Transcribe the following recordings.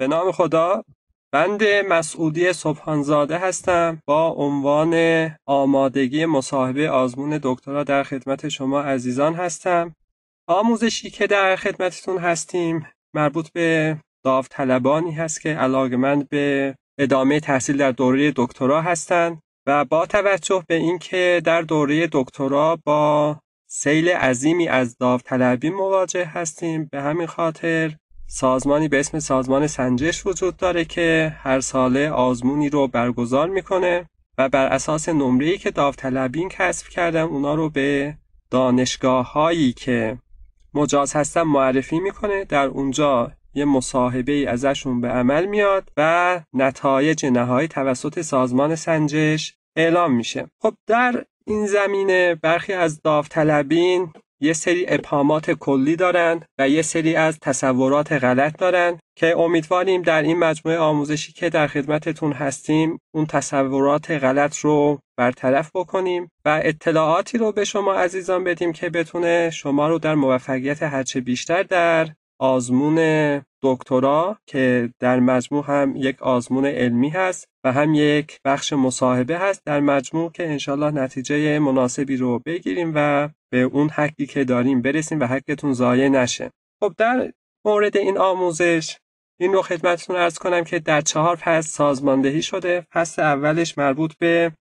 به نام خدا بند مسعودی صبحانزاده هستم با عنوان آمادگی مصاحبه آزمون دکترا در خدمت شما عزیزان هستم آموزشی که در خدمتتون هستیم مربوط به داوطلبانی هست که علاقمند به ادامه تحصیل در دوره دکترا هستند و با توجه به اینکه در دوره دکترا با سیل عظیمی از داوطلبی مواجه هستیم به همین خاطر سازمانی به اسم سازمان سنجش وجود داره که هر ساله آزمونی رو برگزار میکنه و بر اساس نمره‌ای که داوطلبین کسب کردن اونا رو به دانشگاه هایی که مجاز هستن معرفی میکنه در اونجا یه مصاحبه ای ازشون به عمل میاد و نتایج نهایی توسط سازمان سنجش اعلام میشه خب در این زمینه برخی از داوطلبین یه سری ابهامات کلی دارن و یه سری از تصورات غلط دارن که امیدواریم در این مجموعه آموزشی که در خدمتتون هستیم اون تصورات غلط رو برطرف بکنیم و اطلاعاتی رو به شما عزیزان بدیم که بتونه شما رو در موفقیت هرچه بیشتر در آزمون دکترا که در مجموع هم یک آزمون علمی هست و هم یک بخش مصاحبه هست در مجموع که انشالله نتیجه مناسبی رو بگیریم و به اون حقی که داریم برسیم و حقتون ضایع نشه خب در مورد این آموزش این رو خدمتتون ارز کنم که در چهار فصل سازماندهی شده فصل اولش مربوط به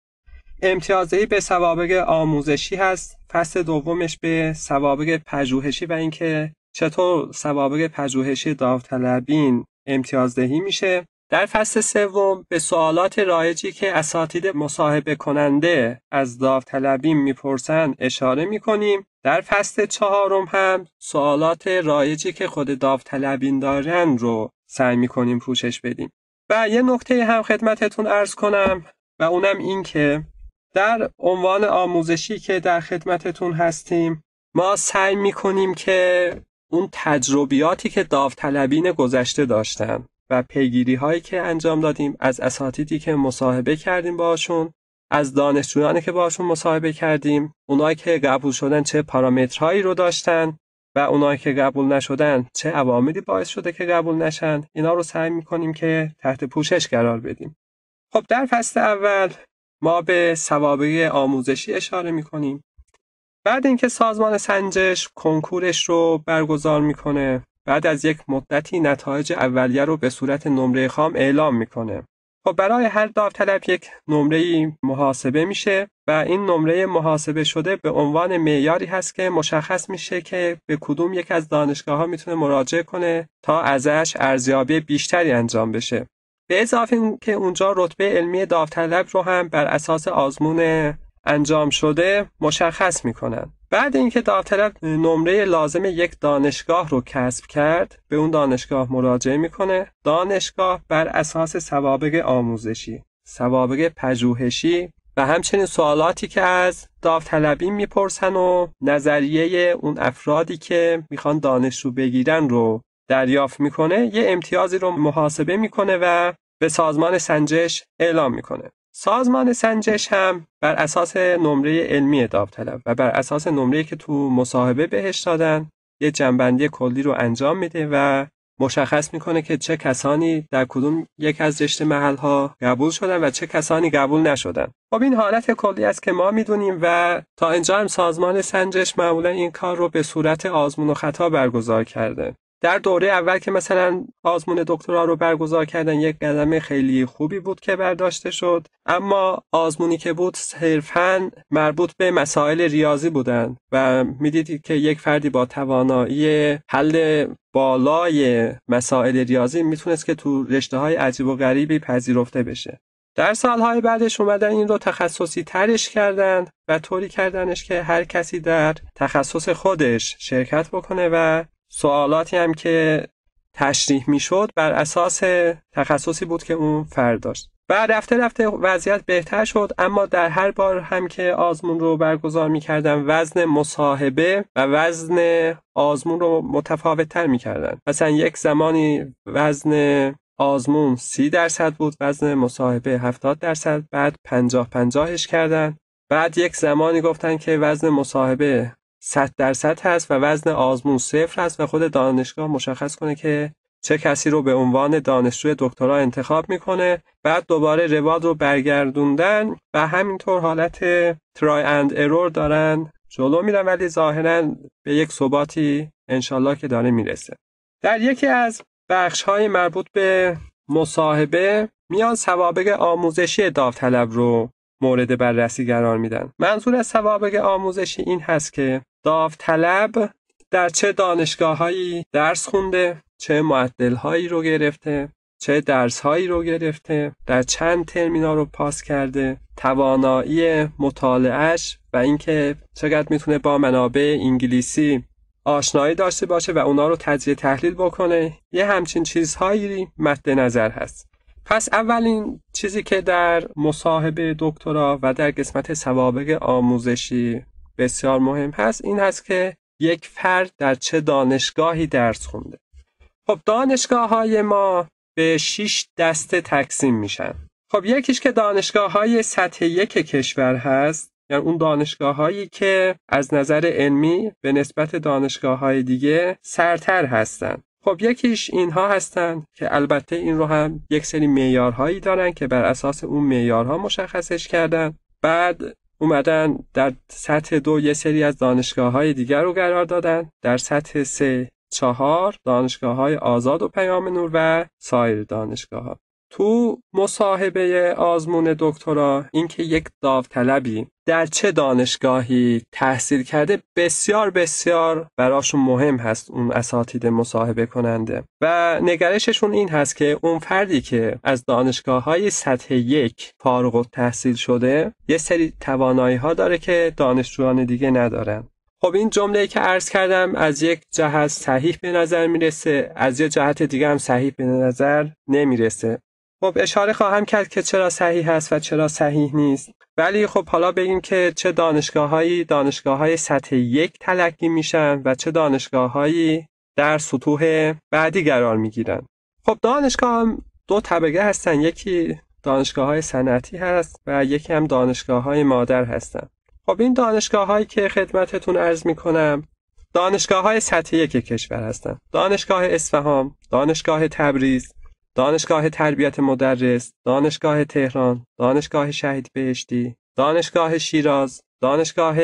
امتیازدهی به سوابق آموزشی هست فصل دومش به سوابق پژوهشی و اینکه چطور سوابق پژوهشی داوطلبین امتیازدهی میشه در فصل سوم به سوالات رایجی که اساتید مصاحبه کننده از داوطلبین میپرسند اشاره میکنیم. در فصل چهارم هم سوالات رایجی که خود داوطلبین دارن رو سعی میکنیم پوشش بدیم. و یه نکته هم خدمتتون ارز کنم و اونم این که در عنوان آموزشی که در خدمتتون هستیم ما سعی میکنیم که اون تجربیاتی که داوطلبین گذشته داشتن و پیگیری هایی که انجام دادیم از اساتیدی که مصاحبه کردیم باشون از دانشجویانی که باشون مصاحبه کردیم اونایی که قبول شدن چه پارامترهایی رو داشتن و اونایی که قبول نشدن چه عواملی باعث شده که قبول نشن اینا رو سعی میکنیم که تحت پوشش قرار بدیم خب در فصل اول ما به سوابق آموزشی اشاره میکنیم بعد اینکه سازمان سنجش کنکورش رو برگزار میکنه بعد از یک مدتی نتایج اولیه رو به صورت نمره خام اعلام میکنه. خب برای هر داوطلب یک نمره محاسبه میشه و این نمره محاسبه شده به عنوان معیاری هست که مشخص میشه که به کدوم یک از دانشگاه ها میتونه مراجعه کنه تا ازش ارزیابی بیشتری انجام بشه. به اضافه این که اونجا رتبه علمی داوطلب رو هم بر اساس آزمون انجام شده مشخص میکنن. بعد اینکه داوطلب نمره لازم یک دانشگاه رو کسب کرد به اون دانشگاه مراجعه میکنه دانشگاه بر اساس سوابق آموزشی سوابق پژوهشی و همچنین سوالاتی که از داوطلبین میپرسن و نظریه اون افرادی که میخوان دانشجو بگیرن رو دریافت میکنه یه امتیازی رو محاسبه میکنه و به سازمان سنجش اعلام میکنه سازمان سنجش هم بر اساس نمره علمی داوطلب و بر اساس نمره که تو مصاحبه بهش دادن یه جنبندی کلی رو انجام میده و مشخص میکنه که چه کسانی در کدوم یک از رشته ها قبول شدن و چه کسانی قبول نشدن خب این حالت کلی است که ما میدونیم و تا انجام سازمان سنجش معمولا این کار رو به صورت آزمون و خطا برگزار کرده در دوره اول که مثلا آزمون دکترا رو برگزار کردن یک قدم خیلی خوبی بود که برداشته شد اما آزمونی که بود صرفا مربوط به مسائل ریاضی بودند و میدیدید که یک فردی با توانایی حل بالای مسائل ریاضی میتونست که تو رشته های عجیب و غریبی پذیرفته بشه در سالهای بعدش اومدن این رو تخصصی ترش کردن و طوری کردنش که هر کسی در تخصص خودش شرکت بکنه و سوالاتی هم که تشریح میشد بر اساس تخصصی بود که اون فرد داشت بعد رفته رفته وضعیت بهتر شد اما در هر بار هم که آزمون رو برگزار میکردن وزن مصاحبه و وزن آزمون رو متفاوت تر کردن مثلا یک زمانی وزن آزمون 30 درصد بود وزن مصاحبه 70 درصد بعد 50 پنجاه 50 پنجاهش کردن بعد یک زمانی گفتن که وزن مصاحبه صد درصد هست و وزن آزمون صفر هست و خود دانشگاه مشخص کنه که چه کسی رو به عنوان دانشجوی دکترا انتخاب میکنه بعد دوباره رواد رو برگردوندن و همینطور حالت try اند ارور دارن جلو میرن ولی ظاهرا به یک ثباتی انشالله که داره میرسه در یکی از بخش های مربوط به مصاحبه میان سوابق آموزشی داوطلب رو مورد بررسی قرار میدن منظور از سوابق آموزشی این هست که داوطلب در چه دانشگاه هایی درس خونده چه هایی رو گرفته چه درس هایی رو گرفته در چند ترمینا رو پاس کرده توانایی مطالعهش و اینکه چقدر میتونه با منابع انگلیسی آشنایی داشته باشه و اونا رو تجزیه تحلیل بکنه یه همچین چیزهایی مد نظر هست پس اولین چیزی که در مصاحبه دکترا و در قسمت سوابق آموزشی بسیار مهم هست این هست که یک فرد در چه دانشگاهی درس خونده خب دانشگاه های ما به 6 دسته تقسیم میشن خب یکیش که دانشگاه های سطح یک کشور هست یعنی اون دانشگاه هایی که از نظر علمی به نسبت دانشگاه های دیگه سرتر هستند خب یکیش اینها هستند که البته این رو هم یک سری معیارهایی دارن که بر اساس اون معیارها مشخصش کردن بعد اومدن در سطح دو یه سری از دانشگاه های دیگر رو قرار دادن در سطح سه چهار دانشگاه های آزاد و پیام نور و سایر دانشگاه ها تو مصاحبه آزمون دکترا اینکه یک داوطلبی در چه دانشگاهی تحصیل کرده بسیار بسیار براشون مهم هست اون اساتید مصاحبه کننده و نگرششون این هست که اون فردی که از دانشگاه های سطح یک فارغ و تحصیل شده یه سری توانایی ها داره که دانشجویان دیگه ندارن خب این جمله که عرض کردم از یک جهت صحیح به نظر میرسه از یه جهت دیگه هم صحیح به نظر نمیرسه خب اشاره خواهم کرد که چرا صحیح هست و چرا صحیح نیست ولی خب حالا بگیم که چه دانشگاههایی دانشگاه های سطح یک تلقی میشن و چه هایی در سطوح بعدی قرار میگیرن خب دانشگاه هم دو طبقه هستن یکی دانشگاه های صنعتی هست و یکی هم دانشگاه های مادر هستن خب این دانشگاه هایی که خدمتتون عرض میکنم دانشگاه های سطح یک کشور هستن دانشگاه اصفهان دانشگاه تبریز دانشگاه تربیت مدرس، دانشگاه تهران، دانشگاه شهید بهشتی، دانشگاه شیراز، دانشگاه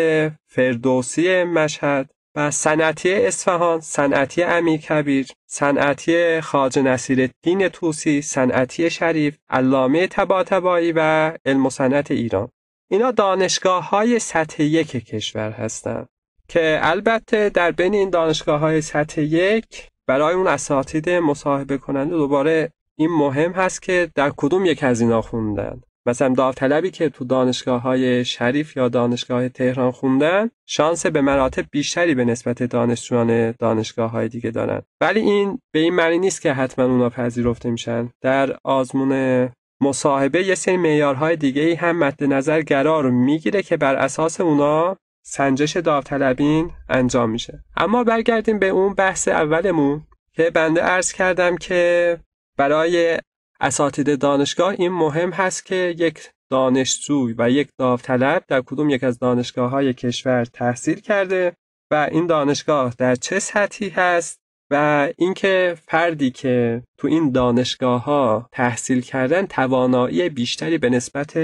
فردوسی مشهد و صنعتی اصفهان، صنعتی امیرکبیر، صنعتی خواجه نصیرالدین توسی، صنعتی شریف، علامه طباطبایی و علم و صنعت ایران. اینا دانشگاه های سطح یک کشور هستند که البته در بین این دانشگاه های سطح یک برای اون اساتید مصاحبه کننده دوباره این مهم هست که در کدوم یک از اینا خوندن مثلا داوطلبی که تو دانشگاه های شریف یا دانشگاه تهران خوندن شانس به مراتب بیشتری به نسبت دانشجویان دانشگاه های دیگه دارن ولی این به این معنی نیست که حتما اونا پذیرفته میشن در آزمون مصاحبه یه سری معیارهای دیگه هم مد نظر قرار میگیره که بر اساس اونا سنجش داوطلبین انجام میشه اما برگردیم به اون بحث اولمون که بنده عرض کردم که برای اساتید دانشگاه این مهم هست که یک دانشجوی و یک داوطلب در کدوم یک از دانشگاه های کشور تحصیل کرده و این دانشگاه در چه سطحی هست و اینکه فردی که تو این دانشگاه ها تحصیل کردن توانایی بیشتری به نسبت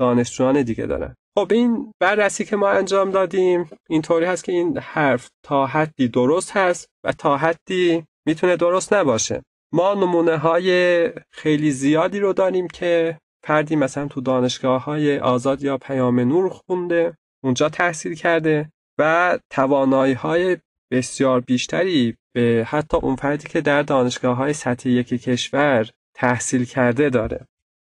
دانشجویان دیگه دارن خب این بررسی که ما انجام دادیم اینطوری هست که این حرف تا حدی درست هست و تا حدی میتونه درست نباشه ما نمونه های خیلی زیادی رو داریم که فردی مثلا تو دانشگاه های آزاد یا پیام نور خونده اونجا تحصیل کرده و توانایی های بسیار بیشتری به حتی اون فردی که در دانشگاه های سطح یک کشور تحصیل کرده داره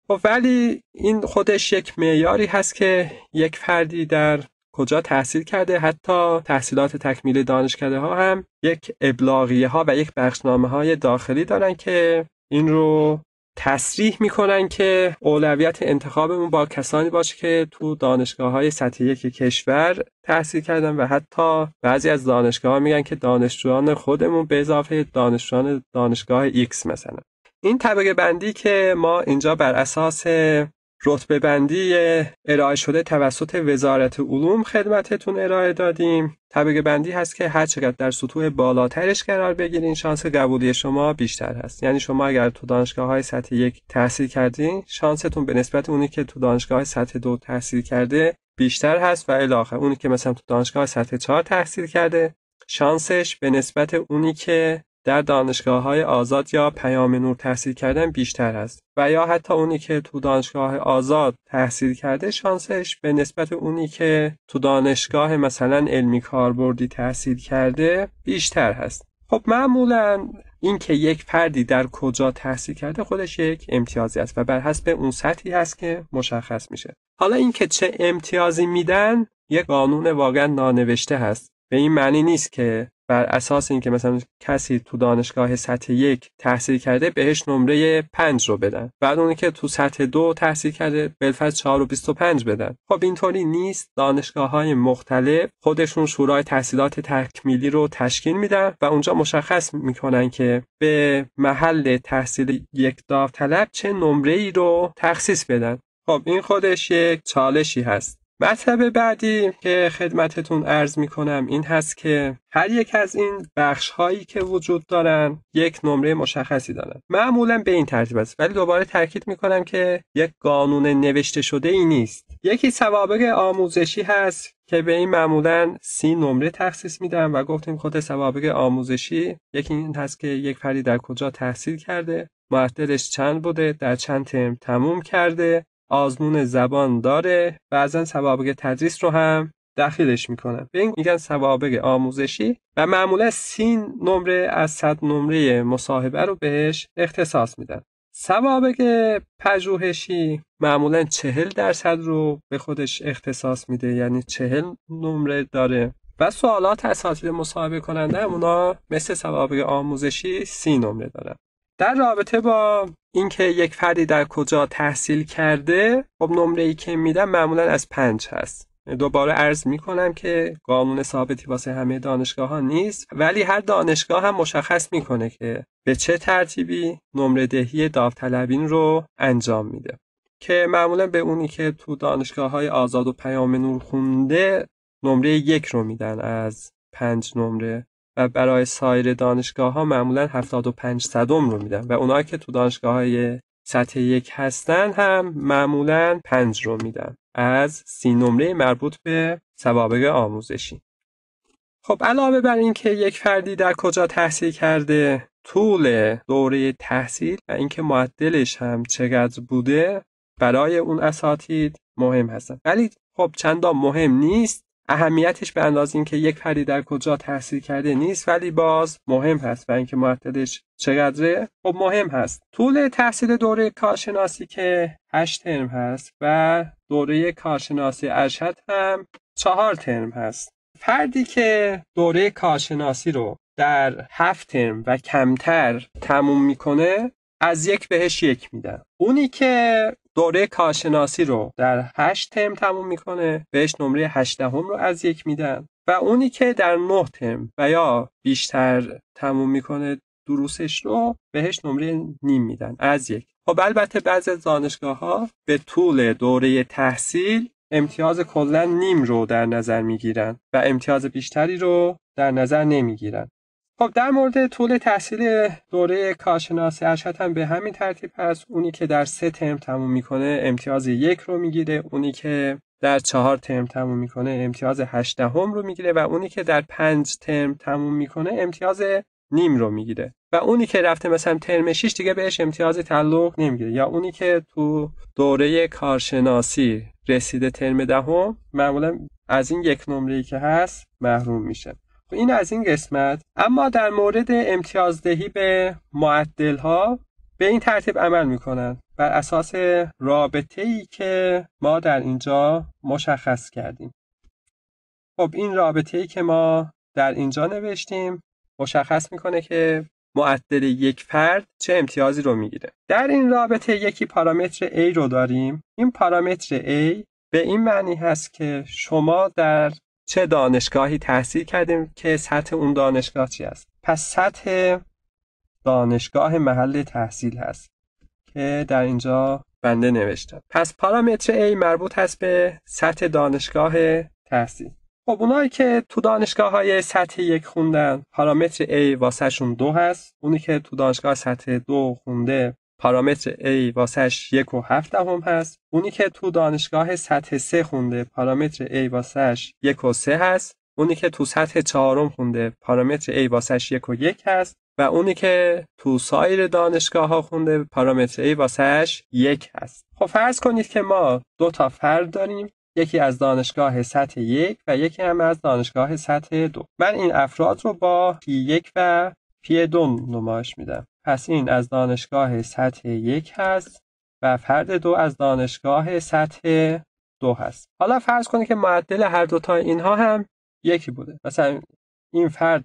خب، ولی این خودش یک معیاری هست که یک فردی در کجا تحصیل کرده حتی تحصیلات تکمیل دانشکده ها هم یک ابلاغیه ها و یک بخشنامه های داخلی دارن که این رو تصریح میکنن که اولویت انتخابمون با کسانی باشه که تو دانشگاه های سطح یک کشور تحصیل کردن و حتی بعضی از دانشگاه ها میگن که دانشجویان خودمون به اضافه دانشجویان دانشگاه X مثلا این طبقه بندی که ما اینجا بر اساس رتبه بندی ارائه شده توسط وزارت علوم خدمتتون ارائه دادیم طبقه بندی هست که هر چقدر در سطوح بالاترش قرار بگیرین شانس قبولی شما بیشتر هست یعنی شما اگر تو دانشگاه های سطح یک تحصیل کردین شانستون به نسبت اونی که تو دانشگاه های سطح دو تحصیل کرده بیشتر هست و الی اونی که مثلا تو دانشگاه سطح 4 تحصیل کرده شانسش به نسبت اونی که در های آزاد یا پیام نور تحصیل کردن بیشتر است و یا حتی اونی که تو دانشگاه آزاد تحصیل کرده شانسش به نسبت اونی که تو دانشگاه مثلا علمی کاربردی تحصیل کرده بیشتر هست خب معمولا اینکه یک فردی در کجا تحصیل کرده خودش یک امتیازی است و بر حسب اون سطحی هست که مشخص میشه حالا اینکه چه امتیازی میدن یک قانون واقعا نانوشته هست به این معنی نیست که بر اساس اینکه مثلا کسی تو دانشگاه سطح یک تحصیل کرده بهش نمره 5 رو بدن بعد اونی که تو سطح دو تحصیل کرده بهش 4 و 25 بدن خب اینطوری نیست دانشگاه های مختلف خودشون شورای تحصیلات تکمیلی رو تشکیل میدن و اونجا مشخص میکنن که به محل تحصیل یک داوطلب چه نمره ای رو تخصیص بدن خب این خودش یک چالشی هست مطلب بعدی که خدمتتون ارز می کنم این هست که هر یک از این بخش هایی که وجود دارن یک نمره مشخصی دارن معمولا به این ترتیب است ولی دوباره تاکید می کنم که یک قانون نوشته شده ای نیست یکی سوابق آموزشی هست که به این معمولا سی نمره تخصیص میدم و گفتیم خود سوابق آموزشی یکی این هست که یک فردی در کجا تحصیل کرده معدلش چند بوده در چند ترم تموم کرده آزمون زبان داره بعضا سوابق تدریس رو هم دخیلش میکنن به این میگن سوابق آموزشی و معمولا سین نمره از صد نمره مصاحبه رو بهش اختصاص میدن سوابق پژوهشی معمولا چهل درصد رو به خودش اختصاص میده یعنی چهل نمره داره و سوالات اساتید مصاحبه کننده اونا مثل سوابق آموزشی سی نمره دارن در رابطه با اینکه یک فردی در کجا تحصیل کرده خب نمره ای که میدم معمولا از پنج هست دوباره عرض می کنم که قانون ثابتی واسه همه دانشگاه ها نیست ولی هر دانشگاه هم مشخص میکنه که به چه ترتیبی نمره دهی داوطلبین رو انجام میده که معمولا به اونی که تو دانشگاه های آزاد و پیام نور خونده نمره یک رو میدن از پنج نمره و برای سایر دانشگاه ها معمولا 75 صدم رو میدن و اونایی که تو دانشگاه های سطح یک هستن هم معمولا 5 رو میدن از سی نمره مربوط به سوابق آموزشی خب علاوه بر اینکه یک فردی در کجا تحصیل کرده طول دوره تحصیل و اینکه معدلش هم چقدر بوده برای اون اساتید مهم هستن ولی خب چندان مهم نیست اهمیتش به اندازه اینکه یک فردی در کجا تحصیل کرده نیست ولی باز مهم هست و اینکه معدلش چقدره خب مهم هست طول تحصیل دوره کارشناسی که 8 ترم هست و دوره کارشناسی ارشد هم 4 ترم هست فردی که دوره کارشناسی رو در هفت ترم و کمتر تموم میکنه از یک بهش یک میدن. اونی که دوره کارشناسی رو در هشت تم تموم میکنه بهش نمره 8 رو از یک میدن و اونی که در نه تم و یا بیشتر تموم میکنه دروسش رو بهش نمره نیم میدن از یک خب البته بعضی از دانشگاه ها به طول دوره تحصیل امتیاز کلا نیم رو در نظر میگیرن و امتیاز بیشتری رو در نظر نمیگیرن خب در مورد طول تحصیل دوره کارشناسی ارشد هم به همین ترتیب هست اونی که در سه ترم تموم میکنه امتیاز یک رو میگیره اونی که در چهار ترم تموم میکنه امتیاز هشتهم رو میگیره و اونی که در پنج ترم تموم میکنه امتیاز نیم رو میگیره و اونی که رفته مثلا ترم 6 دیگه بهش امتیاز تعلق نمیگیره یا اونی که تو دوره کارشناسی رسیده ترم دهم ده معمولا از این یک نمره که هست محروم میشه این از این قسمت اما در مورد امتیازدهی به معدل ها به این ترتیب عمل می کنند بر اساس رابطه ای که ما در اینجا مشخص کردیم خب این رابطه ای که ما در اینجا نوشتیم مشخص میکنه که معدل یک فرد چه امتیازی رو میگیره در این رابطه یکی پارامتر A رو داریم این پارامتر A به این معنی هست که شما در چه دانشگاهی تحصیل کردیم که سطح اون دانشگاه چی است پس سطح دانشگاه محل تحصیل هست که در اینجا بنده نوشتم پس پارامتر A مربوط هست به سطح دانشگاه تحصیل خب اونایی که تو دانشگاه های سطح یک خوندن پارامتر A واسهشون دو هست اونی که تو دانشگاه سطح دو خونده پارامتر a با 1 و 7 هم هست. اونی که تو دانشگاه سطح 3 خونده پارامتر a واسش سش 1 و 3 هست. اونی که تو سطح چهارم خونده پارامتر a با سش 1 و 1 هست و اونی که تو سایر دانشگاه ها خونده پارامتر a با 1 هست. خب فرض کنید که ما دو تا فرد داریم یکی از دانشگاه سطح 1 و یکی هم از دانشگاه سطح 2 من این افراد رو با پی یک و پی دون نمایش میدم. پس این از دانشگاه سطح یک هست و فرد دو از دانشگاه سطح دو هست حالا فرض کنید که معدل هر دوتا اینها هم یکی بوده مثلا این فرد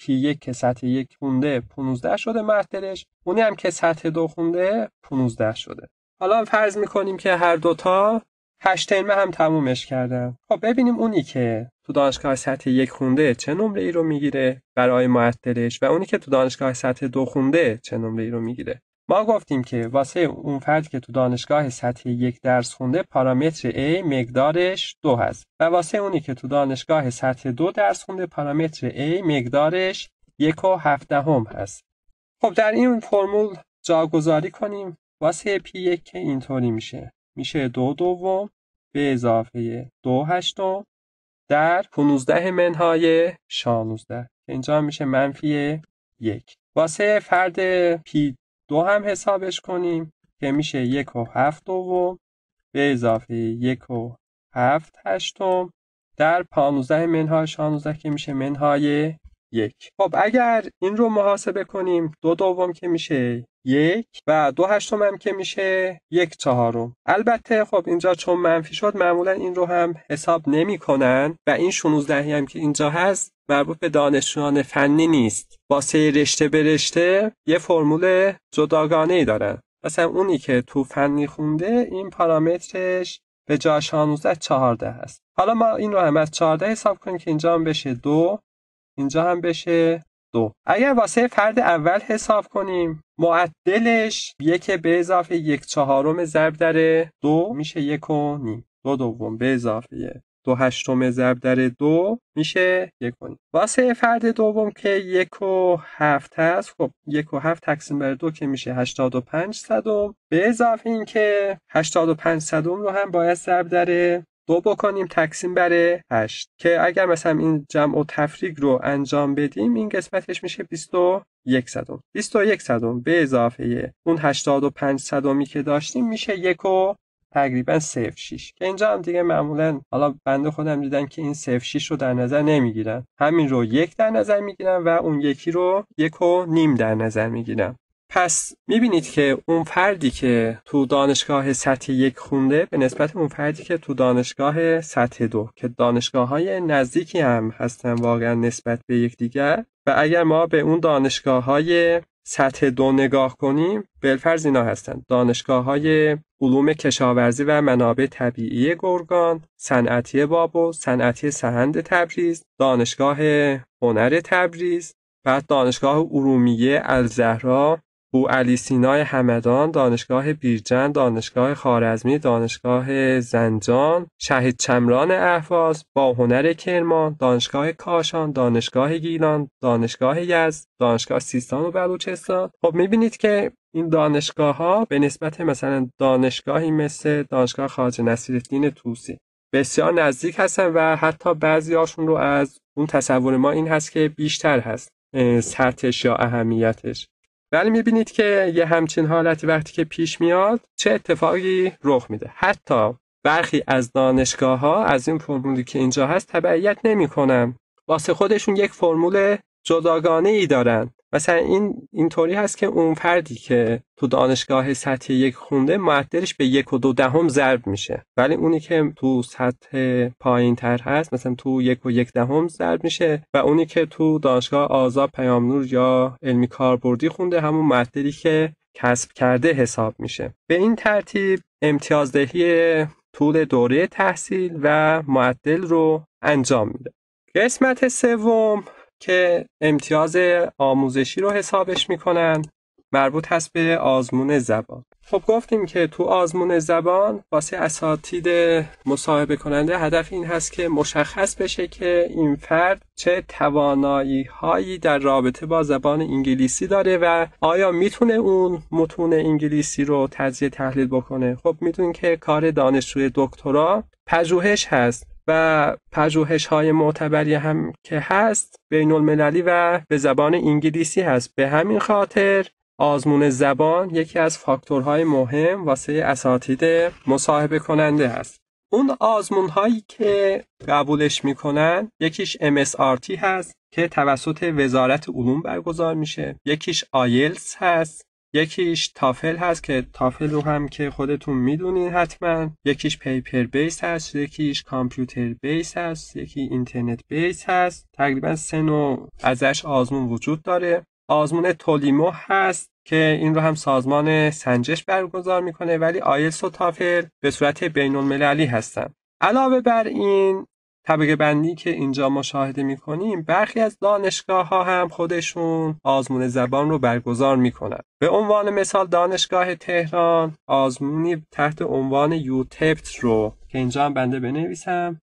پی یک که سطح یک خونده 15 شده معدلش اونی هم که سطح دو خونده 15 شده حالا فرض میکنیم که هر دوتا هشت ترمه هم تمومش کردم خب ببینیم اونی که تو دانشگاه سطح یک خونده چه نمره ای رو میگیره برای معطلش و اونی که تو دانشگاه سطح دو خونده چه نمره ای رو میگیره ما گفتیم که واسه اون فرد که تو دانشگاه سطح یک درس خونده پارامتر A مقدارش دو هست و واسه اونی که تو دانشگاه سطح دو درس خونده پارامتر A مقدارش یک و هم هست خب در این فرمول جاگذاری کنیم واسه P1 که اینطوری میشه میشه دو دوم به اضافه دو هشتم در 15 منهای شانوزده. اینجا میشه منفی یک واسه فرد پی دو هم حسابش کنیم که میشه یک و هفت دوم به اضافه یک و هفت هشتم در پانوزده منهای شانوزده که میشه منهای یک خب اگر این رو محاسبه کنیم دو دوم که میشه یک و دو هشتم هم که میشه یک چهارم البته خب اینجا چون منفی شد معمولا این رو هم حساب نمی کنن و این 16 هم که اینجا هست مربوط به دانشجویان فنی نیست با سه رشته به رشته یه فرمول جداگانه ای دارن مثلا اونی که تو فنی خونده این پارامترش به جا 16 هست حالا ما این رو هم از 14 حساب کنیم که اینجا هم بشه دو اینجا هم بشه دو اگر واسه فرد اول حساب کنیم معدلش یک به اضافه یک چهارم ضرب در دو میشه یک و نیم دو دوم به اضافه دو هشتم ضرب در دو میشه یک و نیم واسه فرد دوم که یک و هفت هست خب یک و هفت تقسیم بر دو که میشه هشتاد و پنج صدم به اضافه اینکه هشتاد و پنج صدم رو هم باید ضرب در دو بکنیم تقسیم بر 8 که اگر مثلا این جمع و تفریق رو انجام بدیم این قسمتش میشه 21 صدم 21 صدم به اضافه اون 85 صدمی که داشتیم میشه 1 و تقریبا 06 که اینجا هم دیگه معمولا حالا بنده خودم دیدن که این 06 رو در نظر نمیگیرن همین رو یک در نظر میگیرن و اون یکی رو یک و نیم در نظر میگیرن پس میبینید که اون فردی که تو دانشگاه سطح یک خونده به نسبت اون فردی که تو دانشگاه سطح دو که دانشگاه های نزدیکی هم هستن واقعا نسبت به یکدیگر و اگر ما به اون دانشگاه های سطح دو نگاه کنیم بلفرز اینا هستن دانشگاه های علوم کشاورزی و منابع طبیعی گرگان صنعتی بابو صنعتی سهند تبریز دانشگاه هنر تبریز بعد دانشگاه ارومیه الزهرا علی سینای حمدان دانشگاه بیرجن دانشگاه خارزمی، دانشگاه زنجان، شهید چمران احواز با هنر کرمان، دانشگاه کاشان، دانشگاه گیلان، دانشگاه یزد، دانشگاه سیستان و بلوچستان. خب میبینید که این دانشگاه ها به نسبت مثلا دانشگاهی مثل دانشگاه خارج دین توسی بسیار نزدیک هستن و حتی بعضی هاشون رو از اون تصور ما این هست که بیشتر هست سطحش یا اهمیتش ولی میبینید که یه همچین حالتی وقتی که پیش میاد چه اتفاقی رخ میده حتی برخی از دانشگاه ها از این فرمولی که اینجا هست تبعیت کنن. واسه خودشون یک فرمول جداگانه ای دارن مثلا این اینطوری هست که اون فردی که تو دانشگاه سطح یک خونده معدلش به یک و دو دهم ده ضرب میشه ولی اونی که تو سطح پایین تر هست مثلا تو یک و یک دهم ده ضرب میشه و اونی که تو دانشگاه آزاد نور یا علمی کاربردی خونده همون معدلی که کسب کرده حساب میشه به این ترتیب امتیازدهی طول دوره تحصیل و معدل رو انجام میده قسمت سوم که امتیاز آموزشی رو حسابش میکنن مربوط هست به آزمون زبان خب گفتیم که تو آزمون زبان واسه اساتید مصاحبه کننده هدف این هست که مشخص بشه که این فرد چه توانایی هایی در رابطه با زبان انگلیسی داره و آیا میتونه اون متون انگلیسی رو تجزیه تحلیل بکنه خب میدونین که کار دانشجوی دکترا پژوهش هست و پژوهش های معتبری هم که هست بین المللی و به زبان انگلیسی هست به همین خاطر آزمون زبان یکی از فاکتورهای مهم واسه اساتید مصاحبه کننده هست اون آزمون هایی که قبولش میکنن یکیش MSRT هست که توسط وزارت علوم برگزار میشه یکیش آیلتس هست یکیش تافل هست که تافل رو هم که خودتون میدونین حتما یکیش پیپر بیس هست یکیش کامپیوتر بیس هست یکی اینترنت بیس هست تقریبا سه نوع ازش آزمون وجود داره آزمون تولیمو هست که این رو هم سازمان سنجش برگزار میکنه ولی آیلس و تافل به صورت بین المللی هستن علاوه بر این طبقه بندی که اینجا مشاهده کنیم برخی از دانشگاه ها هم خودشون آزمون زبان رو برگزار میکنن به عنوان مثال دانشگاه تهران آزمونی تحت عنوان یوتپت رو که اینجا هم بنده بنویسم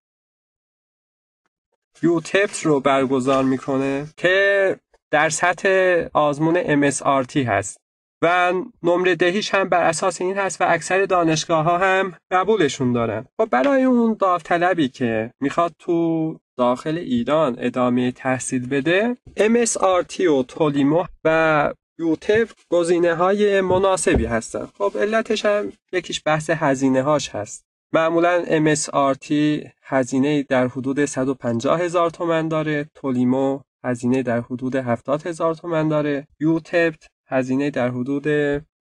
یوتپت رو برگزار میکنه که در سطح آزمون MSRT هست و نمره دهیش هم بر اساس این هست و اکثر دانشگاه ها هم قبولشون دارن خب برای اون داوطلبی که میخواد تو داخل ایران ادامه تحصیل بده MSRT و تولیمو و یوتف گزینه های مناسبی هستن خب علتش هم یکیش بحث هزینه هاش هست معمولا MSRT هزینه در حدود 150 هزار تومن داره تولیمو هزینه در حدود 70 هزار تومن داره یوتپت هزینه در حدود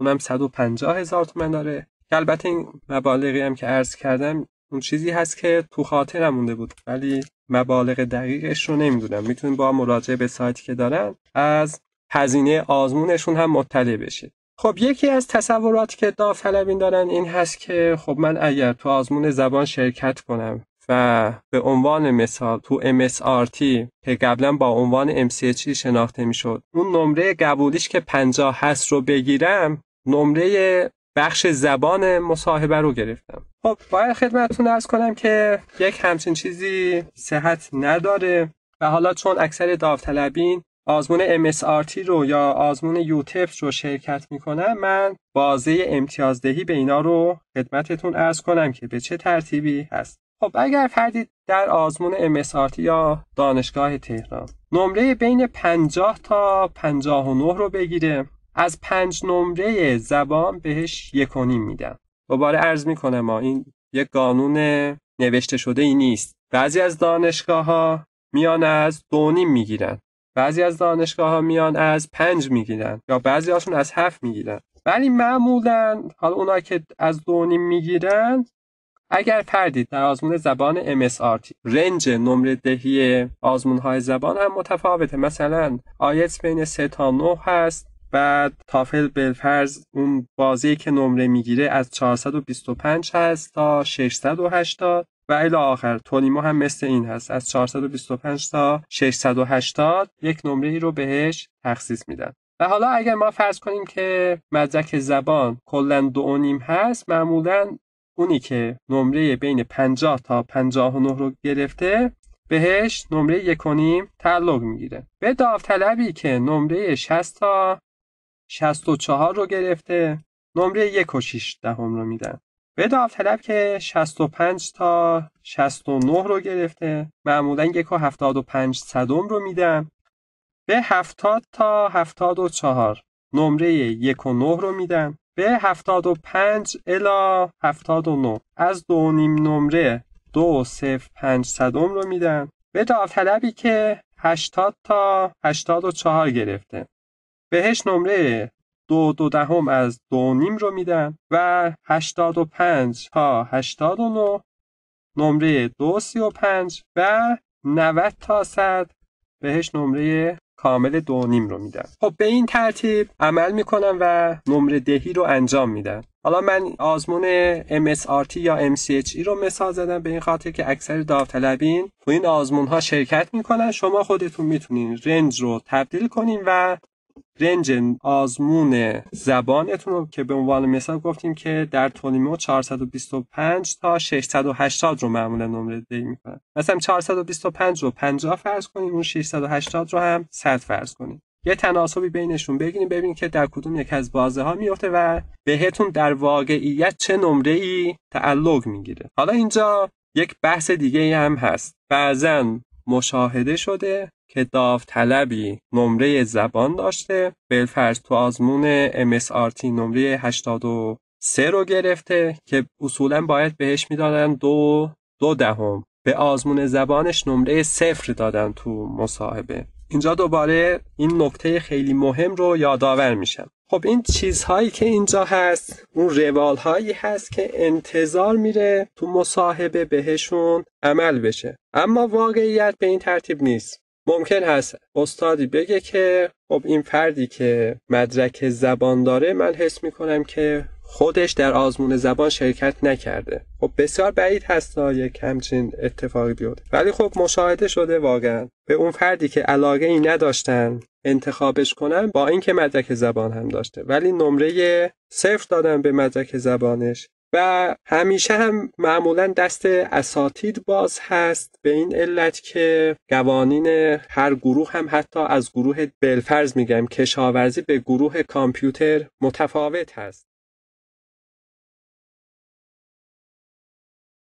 اونم 150 هزار تومن داره که البته این مبالغی هم که عرض کردم اون چیزی هست که تو خاطرم مونده بود ولی مبالغ دقیقش رو نمیدونم میتونید با مراجعه به سایتی که دارن از هزینه آزمونشون هم مطلع بشید خب یکی از تصوراتی که داوطلبین دارن این هست که خب من اگر تو آزمون زبان شرکت کنم و به عنوان مثال تو MSRT که قبلا با عنوان MCHE شناخته شد، اون نمره قبولیش که 50 هست رو بگیرم نمره بخش زبان مصاحبه رو گرفتم خب باید خدمتتون ارز کنم که یک همچین چیزی صحت نداره و حالا چون اکثر داوطلبین آزمون MSRT رو یا آزمون یوتپس رو شرکت میکنم من بازه امتیازدهی به اینا رو خدمتتون ارز کنم که به چه ترتیبی هست خب اگر فردی در آزمون MSRT یا دانشگاه تهران نمره بین 50 تا 59 رو بگیره از پنج نمره زبان بهش یکونیم میدم دوباره عرض میکنه ما این یک قانون نوشته شده ای نیست بعضی از دانشگاه ها میان از دونیم میگیرن بعضی از دانشگاه ها میان از پنج میگیرن یا بعضی هاشون از هفت میگیرن ولی معمولا حالا اونا که از دونیم میگیرن اگر پردید در آزمون زبان MSRT رنج نمره دهی آزمون های زبان هم متفاوته مثلا آیت بین 3 تا 9 هست بعد تافل بلفرز اون بازی که نمره میگیره از 425 هست تا 680 و الی آخر تونیمو هم مثل این هست از 425 تا 680 یک نمره ای رو بهش تخصیص میدن و حالا اگر ما فرض کنیم که مدرک زبان کلا دو نیم هست معمولا اونی که نمره بین 50 تا 59 رو گرفته بهش نمره یکونیم تعلق میگیره به داوطلبی که نمره 60 تا 64 رو گرفته نمره یک و 6 دهم رو میدن به داوطلب که 65 تا 69 رو گرفته معمولا یک و 75 صدم رو میدن به 70 تا 74 نمره یک و 9 رو میدن به 75 الا 79 از دو نیم نمره دو صف پنج صدم رو میدن. به داوطلبی که 80 تا 84 گرفته بهش نمره دو دو دهم از دو نیم رو میدن و 85 تا 89 نمره دو سی و پنج و 90 تا 100 بهش نمره کامل دو نیم رو میدم خب به این ترتیب عمل میکنم و نمره دهی رو انجام میدم حالا من آزمون MSRT یا MCHE رو مثال زدم به این خاطر که اکثر داوطلبین تو این آزمون ها شرکت میکنن شما خودتون میتونین رنج رو تبدیل کنین و رنج آزمون زبانتون رو که به عنوان مثال گفتیم که در تولیمو 425 تا 680 رو معمولا نمره دهی میکنن مثلا 425 رو 50 فرض کنیم اون 680 رو هم 100 فرض کنیم یه تناسبی بینشون بگیریم ببینیم که در کدوم یک از بازه ها میفته و بهتون در واقعیت چه نمره ای تعلق میگیره حالا اینجا یک بحث دیگه هم هست بعضا مشاهده شده که داوطلبی نمره زبان داشته بلفرز تو آزمون MSRT نمره 83 رو گرفته که اصولا باید بهش میدادن دو دو دهم به آزمون زبانش نمره صفر دادن تو مصاحبه اینجا دوباره این نکته خیلی مهم رو یادآور میشم خب این چیزهایی که اینجا هست اون هایی هست که انتظار میره تو مصاحبه بهشون عمل بشه اما واقعیت به این ترتیب نیست ممکن هست استادی بگه که خب این فردی که مدرک زبان داره من حس میکنم که خودش در آزمون زبان شرکت نکرده خب بسیار بعید هست تا یک همچین اتفاقی بیفته ولی خب مشاهده شده واقعا به اون فردی که علاقه ای نداشتن انتخابش کنن با اینکه مدرک زبان هم داشته ولی نمره صفر دادن به مدرک زبانش و همیشه هم معمولا دست اساتید باز هست به این علت که قوانین هر گروه هم حتی از گروه بلفرز میگم کشاورزی به گروه کامپیوتر متفاوت هست